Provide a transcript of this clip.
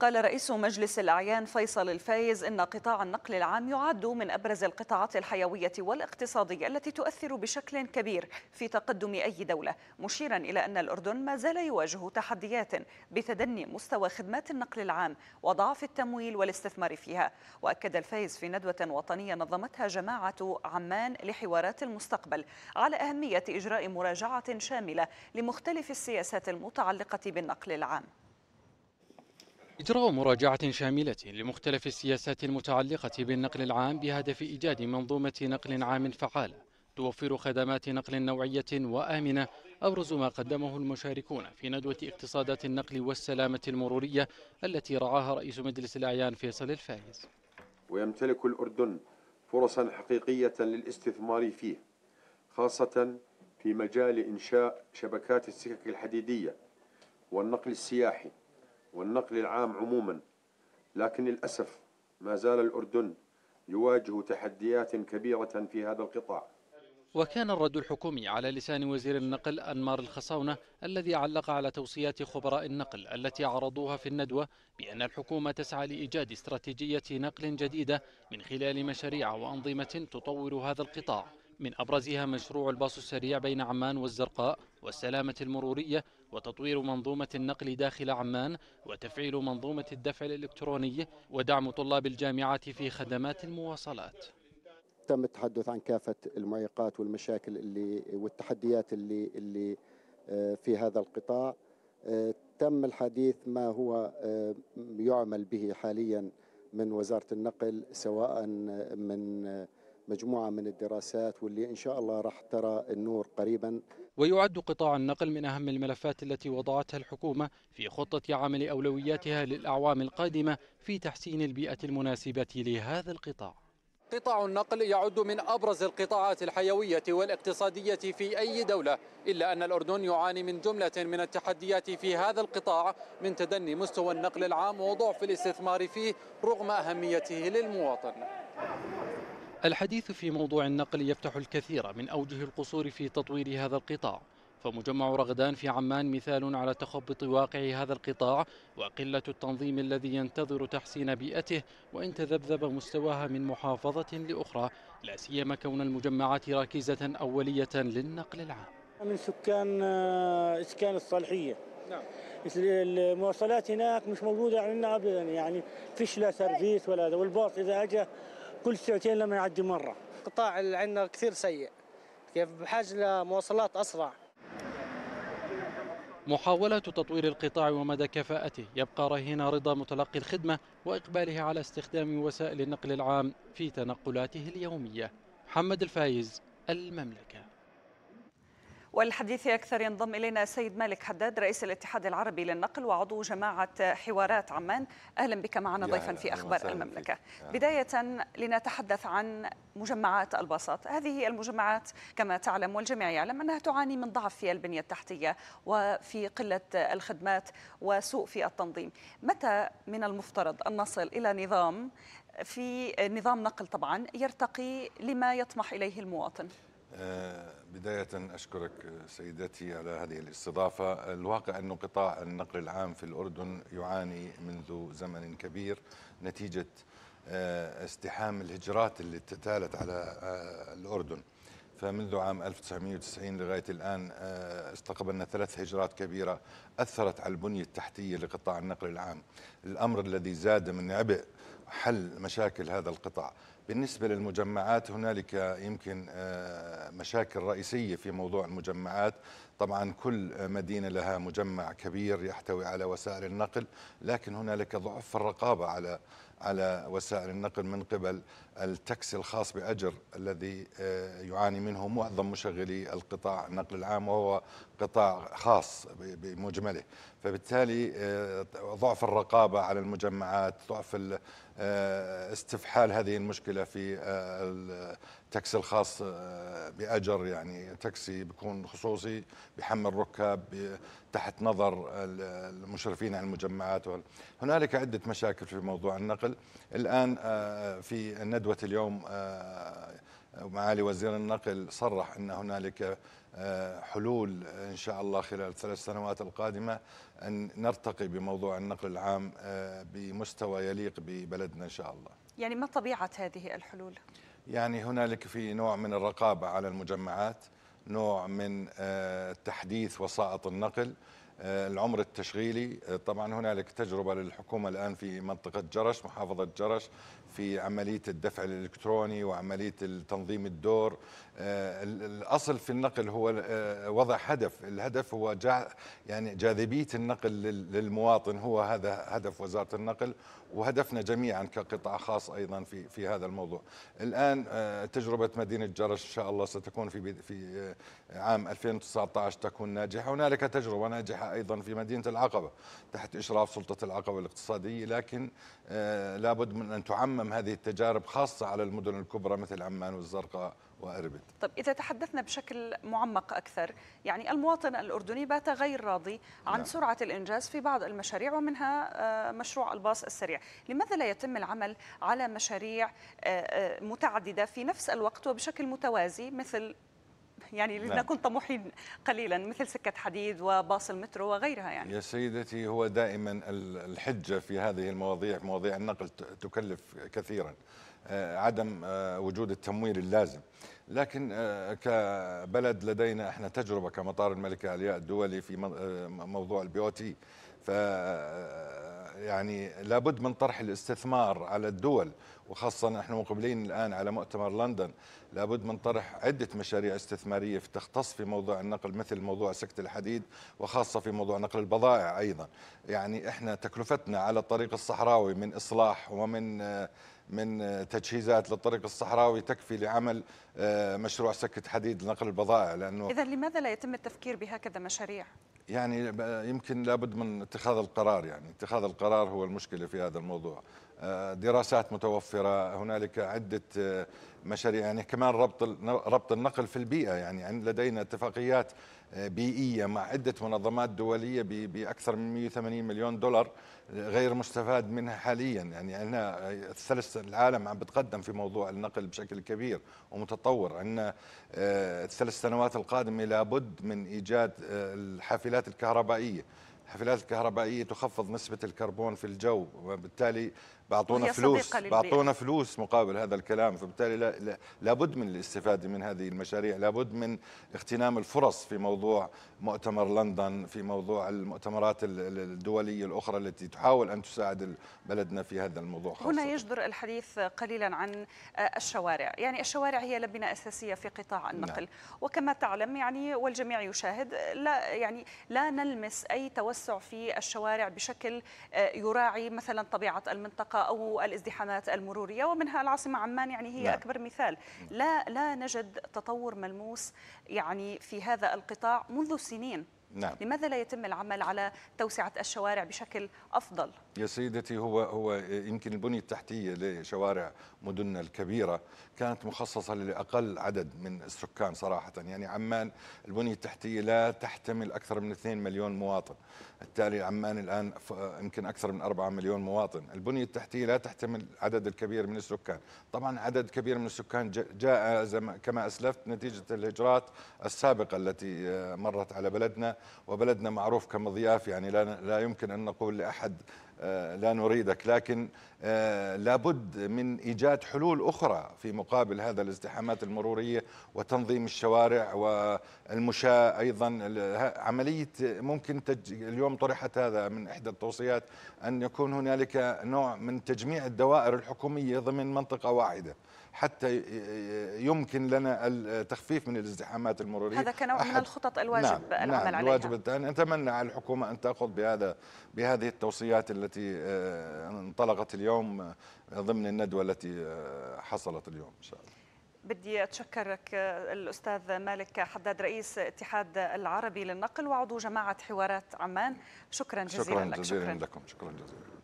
قال رئيس مجلس الأعيان فيصل الفايز إن قطاع النقل العام يعد من أبرز القطاعات الحيوية والاقتصادية التي تؤثر بشكل كبير في تقدم أي دولة مشيرا إلى أن الأردن ما زال يواجه تحديات بتدني مستوى خدمات النقل العام وضعف التمويل والاستثمار فيها وأكد الفايز في ندوة وطنية نظمتها جماعة عمان لحوارات المستقبل على أهمية إجراء مراجعة شاملة لمختلف السياسات المتعلقة بالنقل العام إجراء مراجعة شاملة لمختلف السياسات المتعلقة بالنقل العام بهدف إيجاد منظومة نقل عام فعالة توفر خدمات نقل نوعية وآمنة أبرز ما قدمه المشاركون في ندوة اقتصادات النقل والسلامة المرورية التي رعاها رئيس مجلس الأعيان فيصل الفايز ويمتلك الأردن فرصا حقيقية للاستثمار فيه خاصة في مجال إنشاء شبكات السكك الحديدية والنقل السياحي والنقل العام عموما لكن للأسف ما زال الأردن يواجه تحديات كبيرة في هذا القطاع وكان الرد الحكومي على لسان وزير النقل أنمار الخصاونة الذي علق على توصيات خبراء النقل التي عرضوها في الندوة بأن الحكومة تسعى لإيجاد استراتيجية نقل جديدة من خلال مشاريع وأنظمة تطور هذا القطاع من أبرزها مشروع الباص السريع بين عمان والزرقاء والسلامة المرورية وتطوير منظومة النقل داخل عمان وتفعيل منظومة الدفع الإلكتروني ودعم طلاب الجامعات في خدمات المواصلات تم التحدث عن كافة المعيقات والمشاكل اللي والتحديات اللي اللي آه، في هذا القطاع آه، تم الحديث ما هو آه، يعمل به حاليا من وزارة النقل سواء من مجموعة من الدراسات واللي إن شاء الله راح ترى النور قريبا ويعد قطاع النقل من أهم الملفات التي وضعتها الحكومة في خطة عمل أولوياتها للأعوام القادمة في تحسين البيئة المناسبة لهذا القطاع قطاع النقل يعد من أبرز القطاعات الحيوية والاقتصادية في أي دولة إلا أن الأردن يعاني من جملة من التحديات في هذا القطاع من تدني مستوى النقل العام وضعف الاستثمار فيه رغم أهميته للمواطن الحديث في موضوع النقل يفتح الكثير من أوجه القصور في تطوير هذا القطاع فمجمع رغدان في عمان مثال على تخبط واقع هذا القطاع وقلة التنظيم الذي ينتظر تحسين بيئته وإن تذبذب مستواها من محافظة لأخرى لا سيما كون المجمعات راكزة أولية للنقل العام من سكان آه، إسكان الصالحية نعم المواصلات هناك مش موجودة عندنا أبدا يعني فيش لا سيرفيس ولا والباص إذا أجى كل ساعتين لما يعدي مره القطاع اللي عندنا كثير سيء كيف بحاجه لمواصلات اسرع محاولة تطوير القطاع ومدى كفاءته يبقى رهين رضا متلقي الخدمة وإقباله على استخدام وسائل النقل العام في تنقلاته اليومية محمد الفايز المملكه والحديث أكثر ينضم إلينا سيد مالك حداد رئيس الاتحاد العربي للنقل وعضو جماعة حوارات عمان أهلا بك معنا ضيفا في أخبار المملكة نعم. بداية لنتحدث عن مجمعات الباصات هذه المجمعات كما تعلم والجميع يعلم أنها تعاني من ضعف في البنية التحتية وفي قلة الخدمات وسوء في التنظيم متى من المفترض أن نصل إلى نظام في نظام نقل طبعا يرتقي لما يطمح إليه المواطن آه، بداية أشكرك سيدتي على هذه الاستضافة الواقع أن قطاع النقل العام في الأردن يعاني منذ زمن كبير نتيجة ازدحام آه، الهجرات اللي تتالت على آه، الأردن فمنذ عام 1990 لغاية الآن استقبلنا ثلاث هجرات كبيرة أثرت على البنية التحتية لقطاع النقل العام الأمر الذي زاد من عبء حل مشاكل هذا القطاع بالنسبة للمجمعات هنالك آه، يمكن آه، مشاكل رئيسية في موضوع المجمعات طبعا كل آه، مدينة لها مجمع كبير يحتوي على وسائل النقل لكن هنالك ضعف في الرقابة على على وسائل النقل من قبل التاكسي الخاص باجر الذي آه، يعاني منه معظم مشغلي القطاع النقل العام وهو قطاع خاص بمجمله فبالتالي آه، ضعف الرقابه على المجمعات ضعف آه، استفحال هذه المشكله في تاكسي الخاص آه، باجر يعني تاكسي بيكون خصوصي بحمل ركاب تحت نظر المشرفين على المجمعات هنالك عده مشاكل في موضوع النقل الان آه، في ندوه اليوم آه، معالي وزير النقل صرح ان هنالك حلول ان شاء الله خلال الثلاث سنوات القادمه ان نرتقي بموضوع النقل العام بمستوى يليق ببلدنا ان شاء الله يعني ما طبيعة هذه الحلول؟ يعني هنالك في نوع من الرقابة على المجمعات نوع من آه، تحديث وسائط النقل آه، العمر التشغيلي آه، طبعا هنالك تجربة للحكومة الآن في منطقة جرش محافظة جرش في عملية الدفع الإلكتروني وعملية تنظيم الدور آه، الأصل في النقل هو آه، وضع هدف الهدف هو جا يعني جاذبية النقل للمواطن هو هذا هدف وزارة النقل وهدفنا جميعا كقطاع خاص أيضا في في هذا الموضوع الآن آه، تجربة مدينة جرش إن شاء الله ستكون في في عام 2019 تكون ناجحة هنالك تجربة ناجحة أيضا في مدينة العقبة تحت إشراف سلطة العقبة الاقتصادية لكن لابد من أن تعمم أمام هذه التجارب خاصة على المدن الكبرى مثل عمان والزرقاء وأربد طيب إذا تحدثنا بشكل معمق أكثر يعني المواطن الأردني بات غير راضي عن نعم. سرعة الإنجاز في بعض المشاريع ومنها آه، مشروع الباص السريع لماذا لا يتم العمل على مشاريع آه، آه، متعددة في نفس الوقت وبشكل متوازي مثل يعني نعم. لنكن طموحين قليلا مثل سكة حديد وباص المترو وغيرها يعني يا سيدتي هو دائما الحجة في هذه المواضيع مواضيع النقل تكلف كثيرا آه، عدم آه، وجود التمويل اللازم لكن آه، كبلد لدينا احنا تجربة كمطار الملكة علياء الدولي في موضوع البيوتي ف يعني لابد من طرح الاستثمار على الدول وخاصة نحن مقبلين الآن على مؤتمر لندن لابد من طرح عدة مشاريع استثمارية في تختص في موضوع النقل مثل موضوع سكة الحديد وخاصة في موضوع نقل البضائع أيضا يعني إحنا تكلفتنا على الطريق الصحراوي من إصلاح ومن من تجهيزات للطريق الصحراوي تكفي لعمل آه، مشروع سكة حديد لنقل البضائع لأنه إذا لماذا لا يتم التفكير بهكذا مشاريع؟ يعني يمكن لابد من اتخاذ القرار يعني اتخاذ القرار هو المشكلة في هذا الموضوع آه، دراسات متوفرة هنالك عدة آه، مشاريع يعني كمان ربط ربط النقل في البيئه يعني لدينا اتفاقيات آه، بيئيه مع عده منظمات دوليه باكثر من 180 مليون دولار آه، غير مستفاد منها حاليا يعني عندنا السلسله العالم عم بتقدم في موضوع النقل بشكل كبير ومتطور عندنا آه، الثلاث سنوات القادمه لابد من ايجاد الحافلات الكهربائيه الحافلات الكهربائية تخفض نسبة الكربون في الجو وبالتالي بعطونا فلوس بعطونا فلوس مقابل هذا الكلام فبالتالي لابد من الاستفاده من هذه المشاريع لابد من اغتنام الفرص في موضوع مؤتمر لندن في موضوع المؤتمرات الدوليه الاخرى التي تحاول ان تساعد بلدنا في هذا الموضوع خاصة. هنا يجدر الحديث قليلا عن آه، الشوارع يعني الشوارع هي لبنه اساسيه في قطاع نعم. النقل نعم. وكما تعلم يعني والجميع يشاهد لا يعني لا نلمس اي توسع في الشوارع بشكل آه، يراعي مثلا طبيعه المنطقه أو الازدحامات المرورية ومنها العاصمة عمان يعني هي لا. نعم. أكبر مثال نعم. لا لا نجد تطور ملموس يعني في هذا القطاع منذ سنين نعم. لماذا لا يتم العمل على توسعة الشوارع بشكل أفضل؟ يا سيدتي هو هو يمكن البنية التحتية لشوارع مدننا الكبيرة كانت مخصصة لأقل عدد من السكان صراحة يعني عمان البنية التحتية لا تحتمل أكثر من 2 مليون مواطن بالتالي عمان الآن يمكن أكثر من 4 مليون مواطن البنية التحتية لا تحتمل عدد الكبير من السكان طبعا عدد كبير من السكان جاء كما أسلفت نتيجة الهجرات السابقة التي آه، مرت على بلدنا وبلدنا معروف كمضياف يعني لا لا يمكن ان نقول لاحد آه، لا نريدك لكن آه، لابد من إيجاد حلول أخرى في مقابل هذا الازدحامات المرورية وتنظيم الشوارع والمشاة أيضا عملية ممكن تج... اليوم طرحت هذا من إحدى التوصيات أن يكون هنالك نوع من تجميع الدوائر الحكومية ضمن منطقة واحدة حتى يمكن لنا التخفيف من الازدحامات المرورية هذا كنوع من الخطط الواجب نعم العمل نعم عليها الواجب أن أتمنى على الحكومة أن تأخذ بهذا بهذه التوصيات التي آه، انطلقت اليوم اليوم آه، ضمن الندوه التي آه، حصلت اليوم ان شاء الله بدي أتشكرك آه، الأستاذ مالك حداد رئيس اتحاد العربي للنقل وعضو جماعة حوارات عمان شكرا جزيلا شكرا لك جزيلا شكرا. لكم شكرا جزيلا